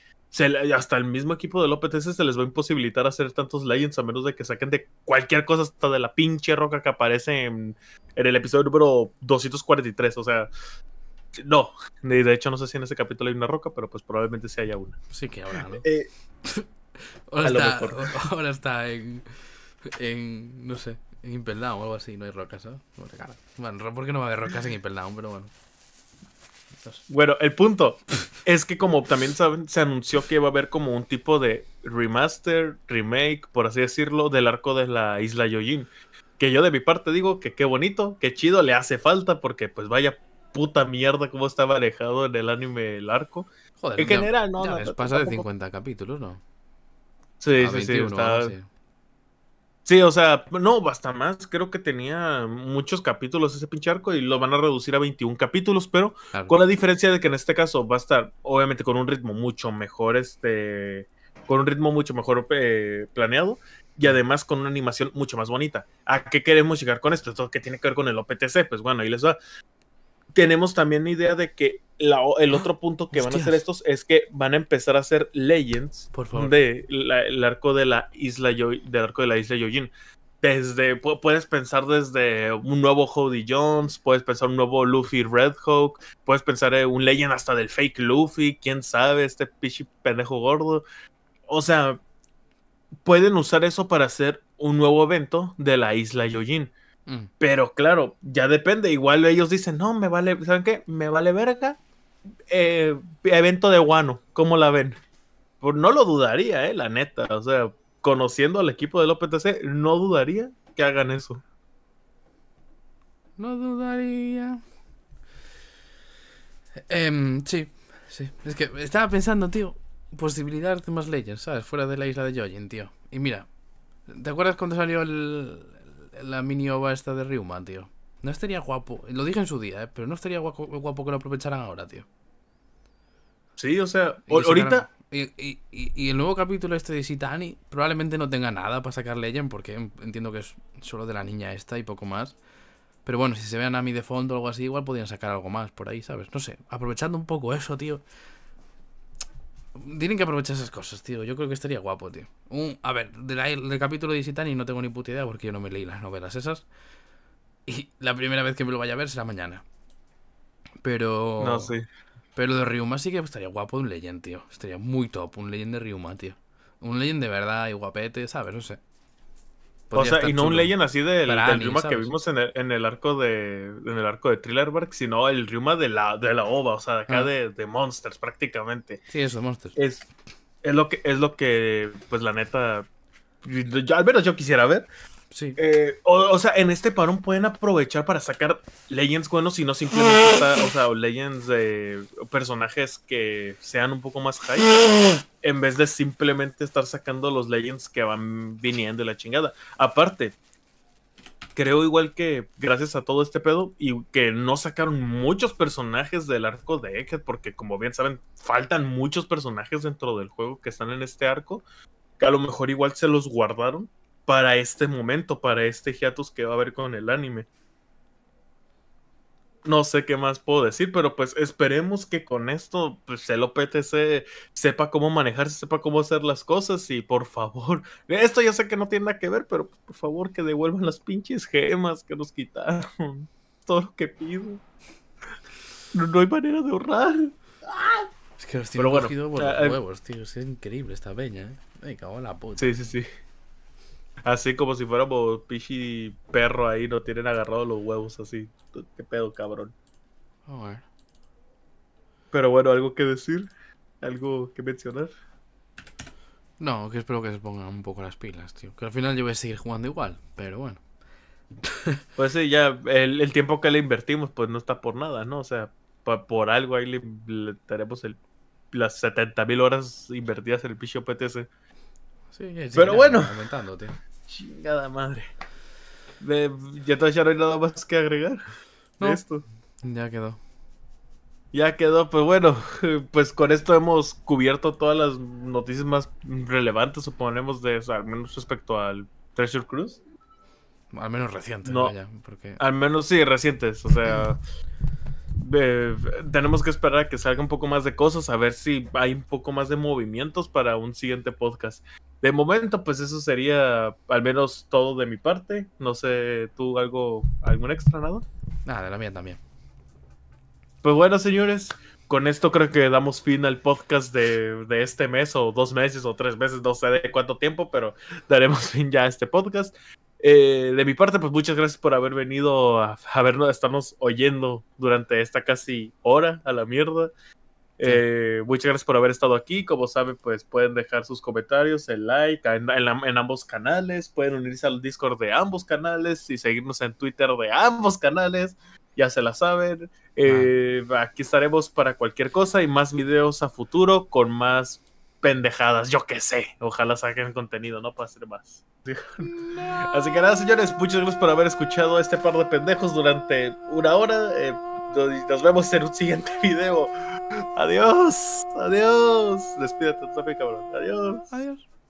hasta el mismo equipo de López se les va a imposibilitar hacer tantos Legends a menos de que saquen de cualquier cosa, hasta de la pinche roca que aparece en, el episodio número 243. O sea, no. De hecho, no sé si en ese capítulo hay una roca, pero pues probablemente sí haya una. Sí que eh, ahora, ¿no? ahora, está, en, no sé, en Impel Down o algo así. No hay rocas, ¿no? Bueno, ¿por qué no va a haber rocas en Impel Down? Pero bueno. Bueno, el punto es que como también saben, se anunció que iba a haber como un tipo de remaster, remake, por así decirlo, del arco de la isla Yojin. Que yo de mi parte digo que qué bonito, qué chido, le hace falta porque pues vaya puta mierda cómo estaba alejado en el anime el arco. Joder, en no. pasa de 50 capítulos, ¿no? Sí, ah, sí, sí. Sí, o sea, no, basta más. Creo que tenía muchos capítulos ese pinche arco y lo van a reducir a 21 capítulos, pero con la diferencia de que en este caso va a estar, obviamente, con un ritmo mucho mejor, este, con un ritmo mucho mejor eh, planeado y además con una animación mucho más bonita. ¿A qué queremos llegar con esto? ¿Qué tiene que ver con el OPTC? Pues bueno, ahí les va tenemos también la idea de que el otro punto que van a hacer estos es que van a empezar a hacer legends el arco de la isla del arco de la isla Yojin. Desde puedes pensar desde un nuevo Hody Jones, puedes pensar un nuevo Luffy Red Hawk, puedes pensar un legend hasta del fake Luffy, quién sabe, este pichi pendejo gordo. O sea, pueden usar eso para hacer un nuevo evento de la isla Yojin Mm. Pero claro, ya depende. Igual ellos dicen, no, me vale, ¿saben qué? Me vale verga. Eh, evento de Guano, ¿cómo la ven? Pues no lo dudaría, eh, la neta. O sea, conociendo al equipo De del OPTC, no dudaría que hagan eso. No dudaría. Em, sí, sí. Es que estaba pensando, tío, posibilidad de más leyes, ¿sabes? Fuera de la isla de Joyen, tío. Y mira, ¿te acuerdas cuando salió el, la mini ova esta de Ryuman, tío. No estaría guapo, lo dije en su día, eh, pero no estaría guapo, que lo aprovecharan ahora, tío. Sí, o sea, ahorita... Y, el nuevo capítulo este de Sitani probablemente no tenga nada para sacar Legend, porque entiendo que es solo de la niña esta y poco más. Pero bueno, si se vean a mí de fondo o algo así, igual podrían sacar algo más por ahí, ¿sabes? No sé, aprovechando un poco eso, tío. Tienen que aprovechar esas cosas, tío. Yo creo que estaría guapo, tío. a ver, del, del capítulo de Isitani no tengo ni puta idea porque yo no me leí las novelas esas. Y la primera vez que me lo vaya a ver será mañana. Pero. No, sí. Pero de Ryuma sí que estaría guapo un Legend, tío. Estaría muy top un Legend de Ryuma, tío. Un Legend de verdad y guapete, ¿sabes? No sé o sea, y no un Legend así del, del que vimos en el, en el, arco de en el arco de Thriller sino el Ryuma de la, de la OVA, o sea, acá ah. de, Monsters prácticamente. Sí, eso, Monsters. Es, es lo que, es lo que, pues la neta, al menos yo quisiera ver. Sí. Eh, o, sea, en este parón pueden aprovechar para sacar Legends buenos y no simplemente, ah. o sea, Legends de personajes que sean un poco más high, en vez de simplemente estar sacando los Legends que van viniendo de la chingada. Aparte, creo igual que gracias a todo este pedo y que no sacaron muchos personajes del arco de Egghead, porque como bien saben, faltan muchos personajes dentro del juego que están en este arco, que a lo mejor igual se los guardaron para este momento, para este hiatus que va a haber con el anime. No sé qué más puedo decir, pero pues esperemos que con esto pues, el OPTC sepa cómo manejarse, sepa cómo hacer las cosas y por favor, esto ya sé que no tiene nada que ver, pero por favor que devuelvan las pinches gemas que nos quitaron. Todo lo que pido. No, hay manera de ahorrar. Es que los por los huevos, tío. Es increíble esta peña, ¿eh? Venga, la puta. Sí, sí, sí. Así como si fuéramos pichi perro ahí, No tienen agarrado los huevos así. Qué pedo, cabrón. A ver Pero bueno, ¿algo que decir? ¿Algo que mencionar? No, que espero que se pongan un poco las pilas, tío. Que al final yo voy a seguir jugando igual, pero bueno. pues sí, ya el, tiempo que le invertimos, pues no está por nada, ¿no? O sea, por algo ahí le, le el, las 70.000 horas invertidas en el picho PTC. Sí, pero bueno. Aumentando tío. Chingada madre. ya te no hay nada más que agregar. esto. Ya quedó. Ya quedó, pues bueno, pues con esto hemos cubierto todas las noticias más relevantes, suponemos, de, al menos respecto al Treasure Cruise. Al menos recientes, no, porque... Al menos sí, recientes, o sea... Eh, tenemos que esperar a que salga un poco más de cosas, a ver si hay un poco más de movimientos para un siguiente podcast de momento, pues eso sería al menos todo de mi parte. No sé, tú algo, algún extra, nada. Nada, ah, de la mía también. Pues bueno, señores, con esto creo que damos fin al podcast de, este mes, o dos meses, o tres meses, no sé de cuánto tiempo, pero daremos fin ya a este podcast. Eh, de mi parte, pues muchas gracias por haber venido a, vernos, a estarnos oyendo durante esta casi hora a la mierda. Eh, muchas gracias por haber estado aquí. Como saben, pues pueden dejar sus comentarios, el like en, ambos canales. Pueden unirse al Discord de ambos canales y seguirnos en Twitter de ambos canales. Ya se la saben. Eh, aquí estaremos para cualquier cosa y más videos a futuro con más pendejadas. Yo que sé. Ojalá saquen contenido, no para hacer más. Así que nada, señores, muchas gracias por haber escuchado este par de pendejos durante una hora. Eh, nos vemos en un siguiente video. Adiós. Adiós. Despídete pido, cabrón. Adiós. Adiós.